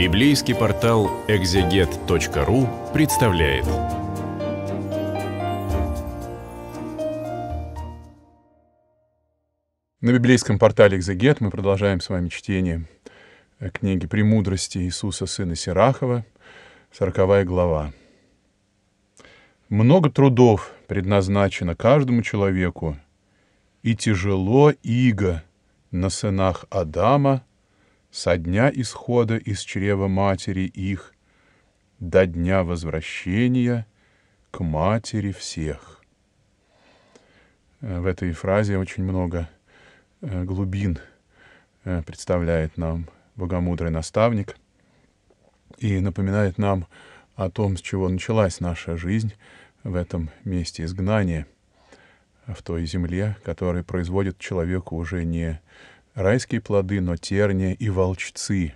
Библейский портал экзегет.ру представляет. На библейском портале «Экзегет» мы продолжаем с вами чтение книги «Премудрости Иисуса, сына Сирахова», 40 глава. «Много трудов предназначено каждому человеку, и тяжело иго на сынах Адама со дня исхода из чрева матери их до дня возвращения к матери всех. Э, в этой фразе очень много э, глубин э, представляет нам богомудрый наставник и напоминает нам о том, с чего началась наша жизнь в этом месте изгнания, в той земле, которая производит человеку уже не райские плоды, но терния и волчцы.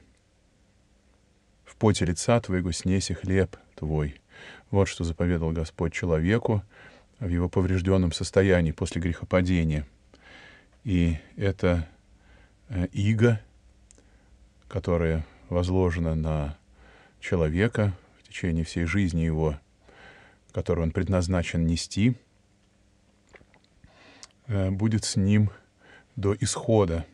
В поте лица твоего снеси хлеб твой. Вот что заповедал Господь человеку в его поврежденном состоянии после грехопадения. И это э, иго, которая возложена на человека в течение всей жизни его, которую он предназначен нести, э, будет с ним до исхода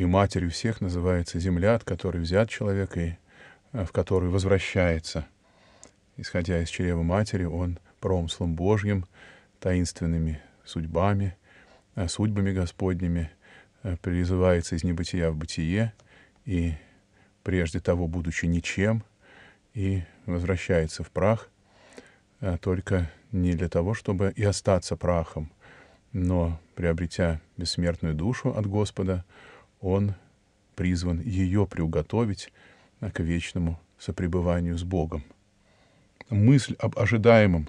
и матерью всех называется земля, от которой взят человек и э, в которую возвращается. Исходя из чрева матери, он промыслом Божьим, таинственными судьбами, э, судьбами Господними э, призывается из небытия в бытие и, прежде того, будучи ничем, и возвращается в прах, только не для того, чтобы и остаться прахом, но, приобретя бессмертную душу от Господа, он призван ее приуготовить к вечному сопребыванию с Богом. Мысль об ожидаемом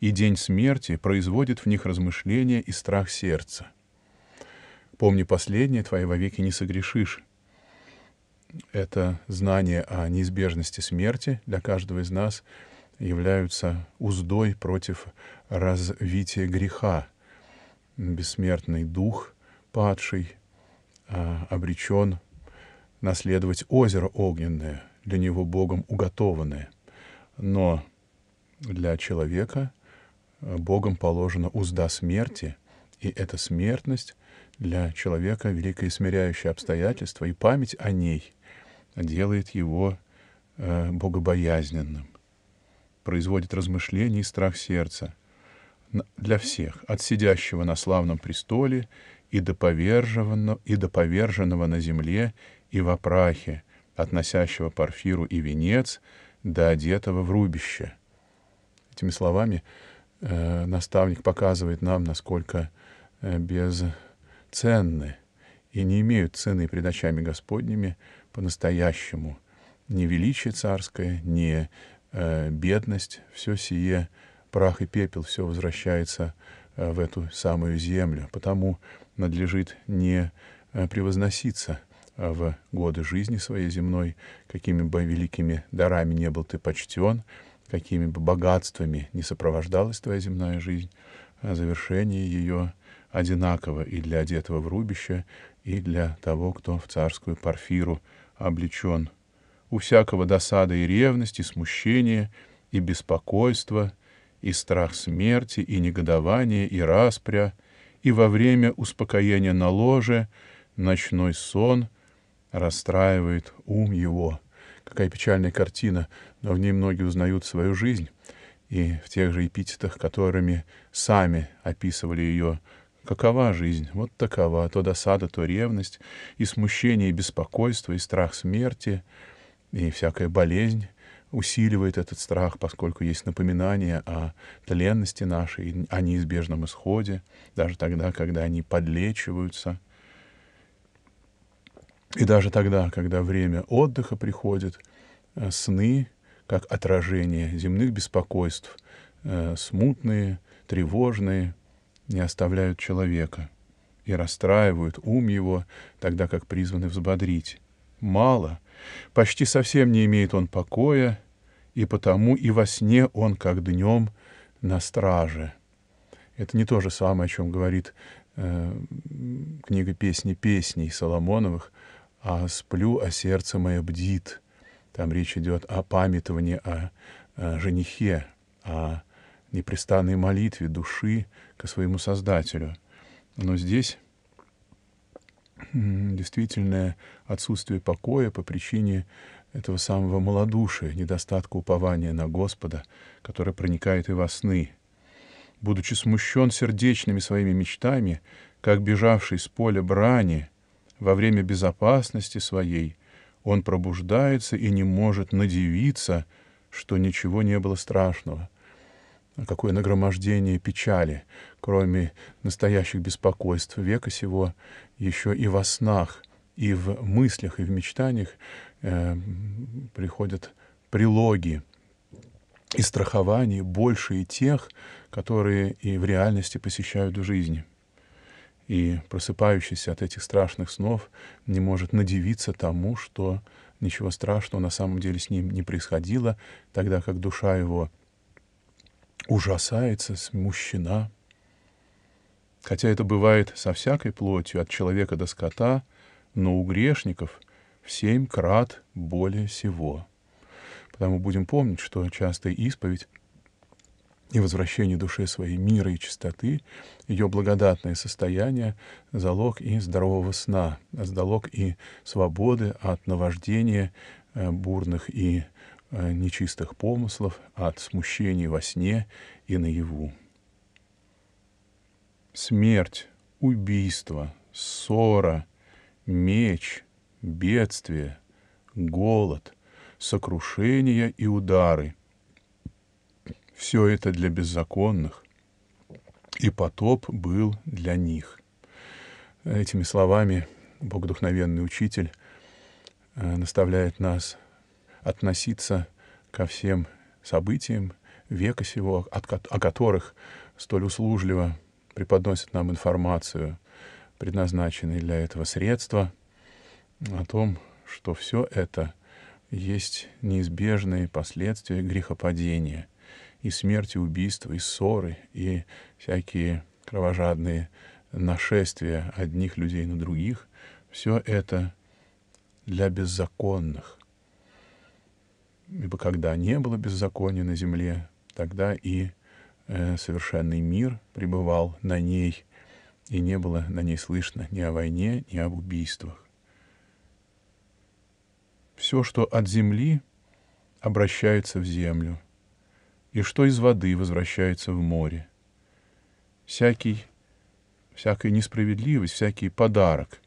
и день смерти производит в них размышления и страх сердца. «Помни последнее, твои вовеки не согрешишь». Это знание о неизбежности смерти для каждого из нас являются уздой против развития греха. Бессмертный дух, падший, Э, обречен наследовать озеро огненное, для него Богом уготованное. Но для человека э, Богом положена узда смерти, и эта смертность для человека великое смиряющее обстоятельство, и память о ней делает его э, богобоязненным, производит размышления и страх сердца для всех, от сидящего на славном престоле и до поверженного, и до поверженного на земле и в опрахе, относящего парфиру и венец, до одетого в рубище. Этими словами э, наставник показывает нам, насколько э, безценны и не имеют цены пред очами Господними по-настоящему. Ни величие царское, ни э, бедность, все сие, прах и пепел, все возвращается э, в эту самую землю. Потому надлежит не э, превозноситься а в годы жизни своей земной, какими бы великими дарами не был ты почтен, какими бы богатствами не сопровождалась твоя земная жизнь, а завершение ее одинаково и для одетого в рубище, и для того, кто в царскую парфиру облечен. У всякого досада и ревности, смущения и беспокойства, и страх смерти, и негодования и распря — и во время успокоения на ложе ночной сон расстраивает ум его. Какая печальная картина, но в ней многие узнают свою жизнь и в тех же эпитетах, которыми сами описывали ее Какова жизнь? Вот такова. То досада, то ревность, и смущение, и беспокойство, и страх смерти, и всякая болезнь, усиливает этот страх, поскольку есть напоминание о тленности нашей, о неизбежном исходе, даже тогда, когда они подлечиваются. И даже тогда, когда время отдыха приходит, э, сны, как отражение земных беспокойств, э, смутные, тревожные, не оставляют человека и расстраивают ум его, тогда как призваны взбодрить. Мало — Почти совсем не имеет он покоя, и потому и во сне он, как днем, на страже. Это не то же самое, о чем говорит э, книга «Песни песней» Соломоновых, а «Сплю, а сердце мое бдит». Там речь идет о памятовании о, о женихе, о непрестанной молитве души к своему Создателю. Но здесь действительное отсутствие покоя по причине этого самого малодушия, недостатка упования на Господа, которое проникает и во сны. Будучи смущен сердечными своими мечтами, как бежавший с поля брани, во время безопасности своей он пробуждается и не может надевиться, что ничего не было страшного, какое нагромождение печали, кроме настоящих беспокойств века сего, еще и во снах, и в мыслях, и в мечтаниях э, приходят прилоги и страхования больше и тех, которые и в реальности посещают в жизни. И просыпающийся от этих страшных снов не может надевиться тому, что ничего страшного на самом деле с ним не происходило, тогда как душа его ужасается, смущена. Хотя это бывает со всякой плотью, от человека до скота, но у грешников в семь крат более всего. Потому будем помнить, что частая исповедь и возвращение души своей мира и чистоты, ее благодатное состояние — залог и здорового сна, залог и свободы от наваждения э, бурных и Э, нечистых помыслов, от смущений во сне и наяву. Смерть, убийство, ссора, меч, бедствие, голод, сокрушения и удары — все это для беззаконных, и потоп был для них. Этими словами Богодухновенный Учитель э, наставляет нас — относиться ко всем событиям века сего, о которых столь услужливо преподносят нам информацию, предназначенные для этого средства, о том, что все это есть неизбежные последствия грехопадения и смерти, убийства, и ссоры, и всякие кровожадные нашествия одних людей на других. Все это для беззаконных ибо когда не было беззакония на земле, тогда и э, совершенный мир пребывал на ней, и не было на ней слышно ни о войне, ни об убийствах. Все, что от земли, обращается в землю, и что из воды возвращается в море. Всякий, всякая несправедливость, всякий подарок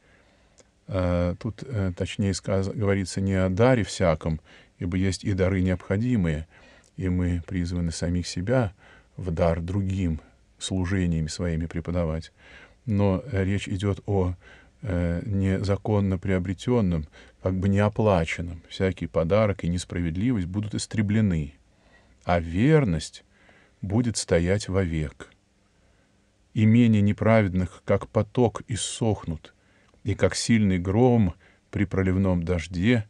а — Тут, э, точнее, сказ... говорится не о даре всяком ибо есть и дары необходимые, и мы призваны самих себя в дар другим служениями своими преподавать. Но э, речь идет о э, незаконно приобретенном, как бы неоплаченном. Всякий подарок и несправедливость будут истреблены, а верность будет стоять вовек. Имения неправедных, как поток, иссохнут, и как сильный гром при проливном дожде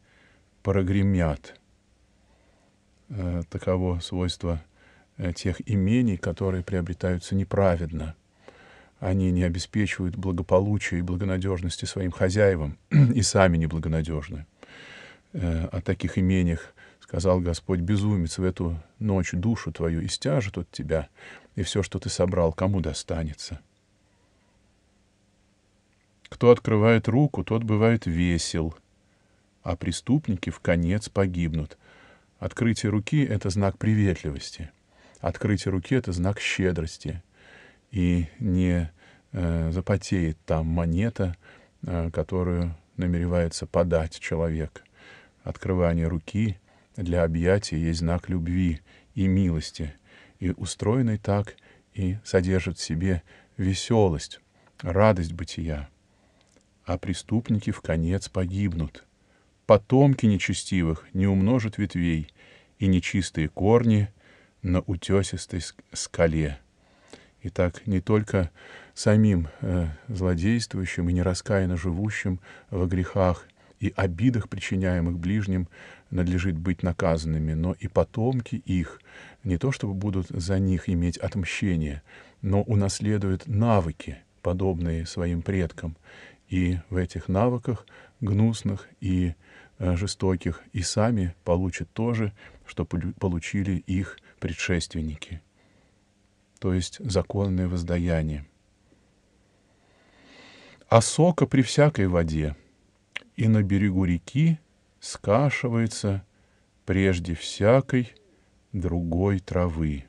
прогремят — э, таково свойство э, тех имений, которые приобретаются неправедно. Они не обеспечивают благополучия и благонадежности своим хозяевам и сами неблагонадежны. Э, о таких имениях сказал Господь, безумец, в эту ночь душу твою истяжет от тебя, и все, что ты собрал, кому достанется. Кто открывает руку, тот бывает весел, а преступники в конец погибнут — Открытие руки — это знак приветливости. Открытие руки — это знак щедрости. И не э, запотеет там монета, э, которую намеревается подать человек. Открывание руки для объятия есть знак любви и милости. И устроенный так и содержит в себе веселость, радость бытия. А преступники в конец погибнут — потомки нечестивых не умножат ветвей, и нечистые корни на утесистой скале. Итак, не только самим э, злодействующим и нераскаянно живущим во грехах и обидах, причиняемых ближним, надлежит быть наказанными, но и потомки их не то чтобы будут за них иметь отмщение, но унаследуют навыки, подобные своим предкам, и в этих навыках гнусных и Э, жестоких и сами получат то же, что получили их предшественники, то есть законное воздаяние. А сока при всякой воде, и на берегу реки скашивается прежде всякой другой травы.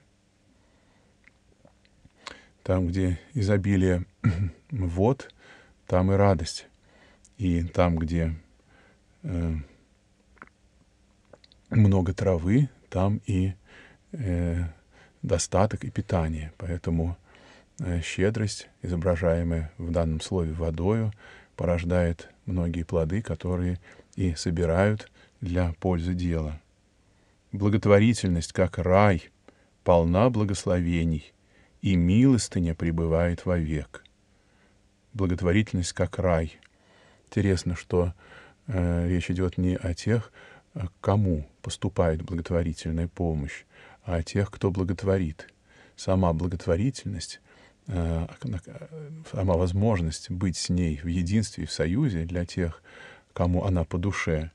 Там, где изобилие вод, там и радость. И там, где Эм, много травы, там и э, достаток и питание. Поэтому э, щедрость, изображаемая в данном слове водою, порождает многие плоды, которые и собирают для пользы дела. Благотворительность, как рай, полна благословений, и милостыня пребывает вовек. Благотворительность, как рай. Интересно, что Э, речь идет не о тех, э, кому поступает благотворительная помощь, а о тех, кто благотворит. Сама благотворительность, э, сама возможность быть с ней в единстве и в союзе для тех, кому она по душе,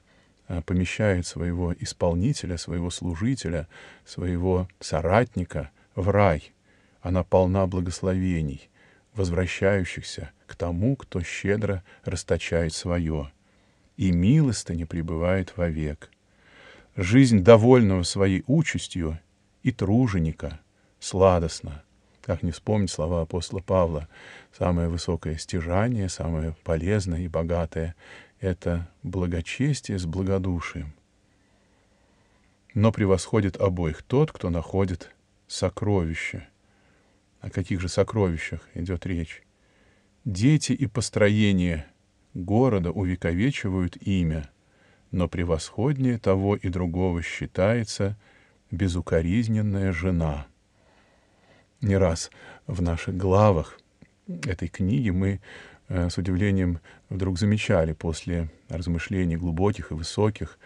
помещает своего исполнителя, своего служителя, своего соратника в рай. Она полна благословений, возвращающихся к тому, кто щедро расточает свое и милостыня пребывает вовек. Жизнь довольного своей участью и труженика сладостна. Как не вспомнить слова апостола Павла, самое высокое стяжание, самое полезное и богатое — это благочестие с благодушием. Но превосходит обоих тот, кто находит сокровище. О каких же сокровищах идет речь? Дети и построение — города увековечивают имя, но превосходнее того и другого считается безукоризненная жена. Не раз в наших главах этой книги мы э, с удивлением вдруг замечали после размышлений глубоких и высоких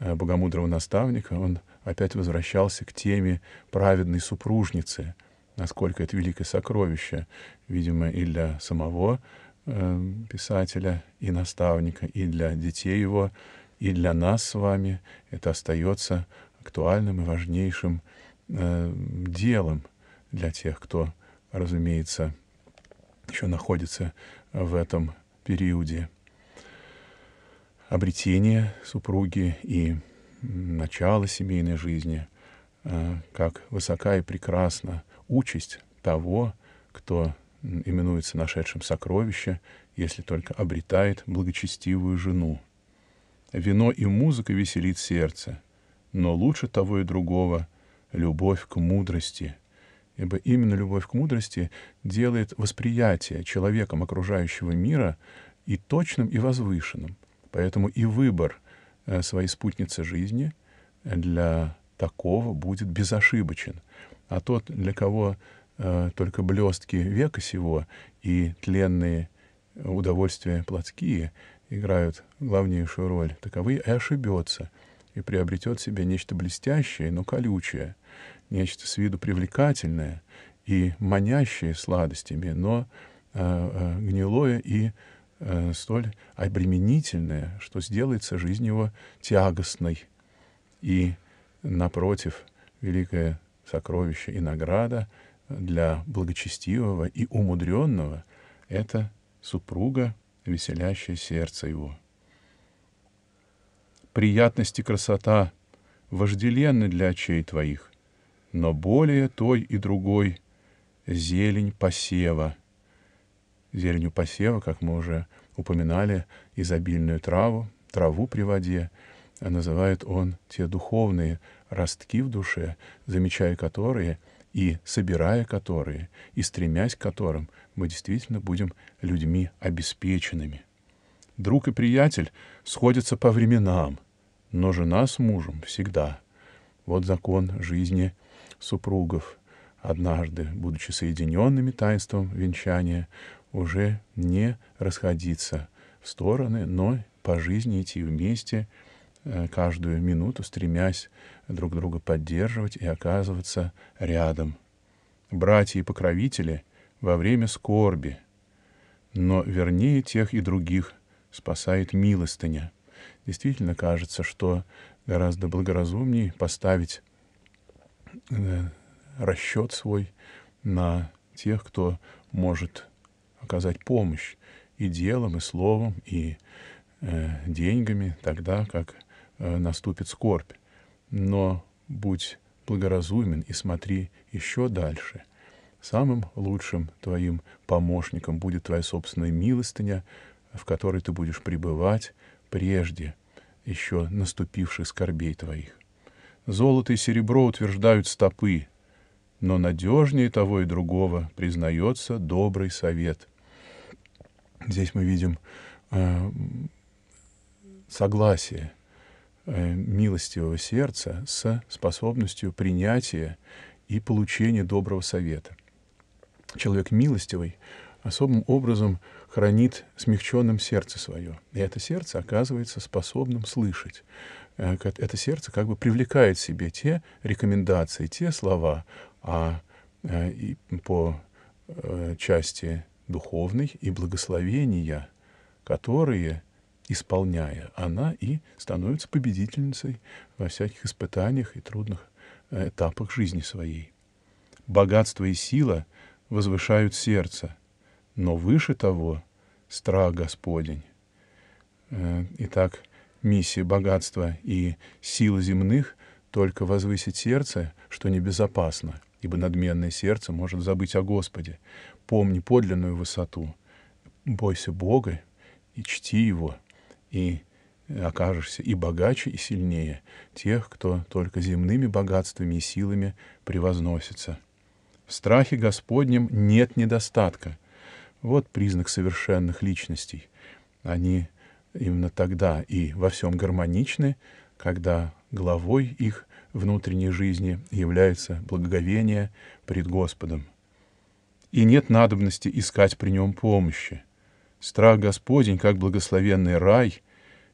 э, богомудрого наставника, он опять возвращался к теме праведной супружницы, насколько это великое сокровище, видимо, и для самого Эм, писателя и наставника, и для детей его, и для нас с вами это остается актуальным и важнейшим эм, делом для тех, кто, разумеется, еще находится в этом периоде обретения супруги и начала семейной жизни, э, как высока и прекрасна участь того, кто именуется нашедшим сокровище, если только обретает благочестивую жену. Вино и музыка веселит сердце, но лучше того и другого — любовь к мудрости, ибо именно любовь к мудрости делает восприятие человеком окружающего мира и точным, и возвышенным. Поэтому и выбор э, своей спутницы жизни для такого будет безошибочен. А тот, для кого Э, только блестки века сего и тленные удовольствия плотские играют главнейшую роль, таковы и ошибется, и приобретет себе нечто блестящее, но колючее, нечто с виду привлекательное и манящее сладостями, но э, э гнилое и э, столь обременительное, что сделается жизнь его тягостной. И, напротив, великое сокровище и награда — для благочестивого и умудренного — это супруга, веселящая сердце его. Приятность и красота вожделенны для очей твоих, но более той и другой зелень посева. Зеленью посева, как мы уже упоминали, изобильную траву, траву при воде, а называет он те духовные ростки в душе, замечая которые — и собирая которые, и стремясь к которым, мы действительно будем людьми обеспеченными. Друг и приятель сходятся по временам, но жена с мужем всегда. Вот закон жизни супругов. Однажды, будучи соединенными таинством венчания, уже не расходиться в стороны, но по жизни идти вместе, э, каждую минуту стремясь друг друга поддерживать и оказываться рядом. Братья и покровители во время скорби, но вернее тех и других спасает милостыня. Действительно кажется, что гораздо благоразумнее поставить э, расчет свой на тех, кто может оказать помощь и делом, и словом, и э, деньгами тогда, как э, наступит скорбь но будь благоразумен и смотри еще дальше. Самым лучшим твоим помощником будет твоя собственная милостыня, в которой ты будешь пребывать прежде еще наступивших скорбей твоих. Золото и серебро утверждают стопы, но надежнее того и другого признается добрый совет. Здесь мы видим э, согласие — Э, милостивого сердца с способностью принятия и получения доброго совета. Человек милостивый особым образом хранит смягченным сердце свое. И это сердце оказывается способным слышать. Э, это сердце как бы привлекает в себе те рекомендации, те слова а, э, и по части духовной и благословения, которые исполняя, она и становится победительницей во всяких испытаниях и трудных э, этапах жизни своей. Богатство и сила возвышают сердце, но выше того страх Господень. Э, итак, миссия богатства и силы земных только возвысить сердце, что небезопасно, ибо надменное сердце может забыть о Господе. Помни подлинную высоту, бойся Бога и чти Его — и окажешься и богаче, и сильнее тех, кто только земными богатствами и силами превозносится. В страхе Господнем нет недостатка. Вот признак совершенных личностей. Они именно тогда и во всем гармоничны, когда главой их внутренней жизни является благоговение пред Господом. И нет надобности искать при нем помощи — Страх Господень, как благословенный рай,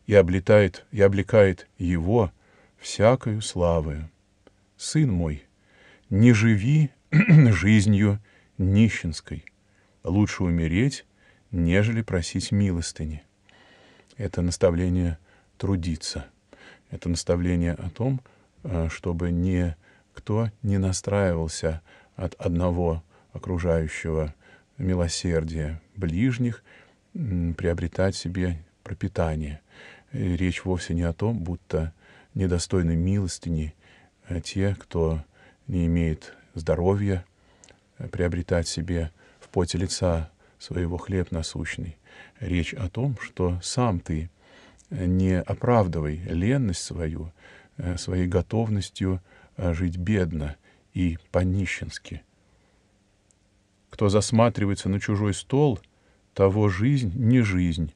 и облетает, и облекает его всякою славою. Сын мой, не живи жизнью нищенской. Лучше умереть, нежели просить милостыни. Это наставление трудиться. Это наставление о том, э, чтобы никто не настраивался от одного окружающего милосердия ближних — приобретать себе пропитание. И речь вовсе не о том, будто недостойны милостини а те, кто не имеет здоровья, э, приобретать себе в поте лица своего хлеб насущный. Речь о том, что сам ты э, не оправдывай ленность свою, э, своей готовностью жить бедно и по-нищенски. Кто засматривается на чужой стол — того жизнь не жизнь,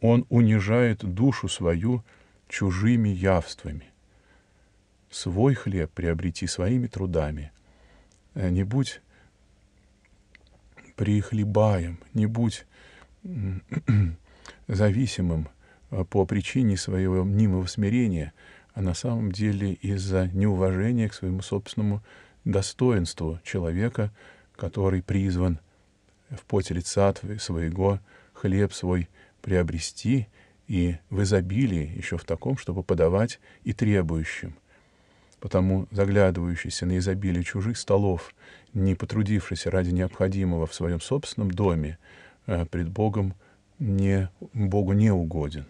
он унижает душу свою чужими явствами. Свой хлеб приобрети своими трудами. Э, не будь прихлебаем, не будь зависимым э, по причине своего мнимого смирения, а на самом деле из-за неуважения к своему собственному достоинству человека, который призван — в поте лица своего хлеб свой приобрести и в изобилии, еще в таком, чтобы подавать и требующим. Потому заглядывающийся на изобилие чужих столов, не потрудившийся ради необходимого в своем собственном доме, э, пред Богом не, Богу не угоден.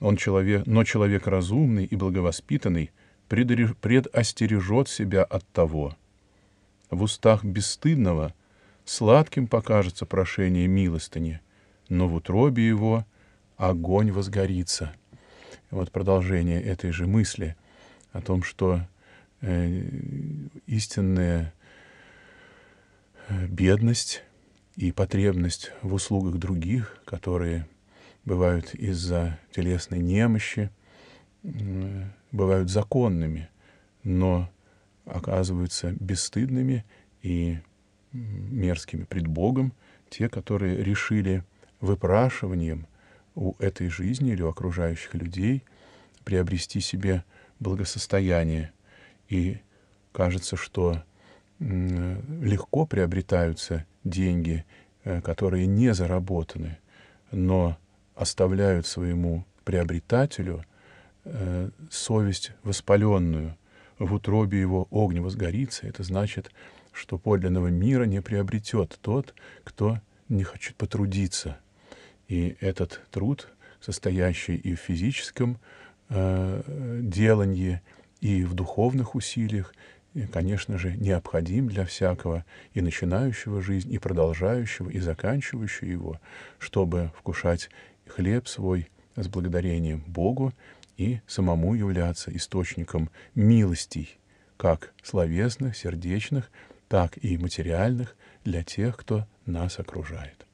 Он человек, но человек разумный и благовоспитанный предостережет себя от того. В устах бесстыдного Сладким покажется прошение милостыни, но в утробе его огонь возгорится. Вот продолжение этой же мысли о том, что э, истинная э, бедность и потребность в услугах других, которые бывают из-за телесной немощи, бывают законными, но оказываются бесстыдными и мерзкими пред Богом, те, которые решили выпрашиванием у этой жизни или у окружающих людей приобрести себе благосостояние. И кажется, что легко приобретаются деньги, э, которые не заработаны, но оставляют своему приобретателю э, совесть воспаленную, в утробе его огнево сгорится. Это значит, что подлинного мира не приобретет тот, кто не хочет потрудиться. И этот труд, состоящий и в физическом э, делании, и в духовных усилиях, и, конечно же, необходим для всякого и начинающего жизнь, и продолжающего, и заканчивающего его, чтобы вкушать хлеб свой с благодарением Богу и самому являться источником милостей, как словесных, сердечных, так и материальных для тех, кто нас окружает.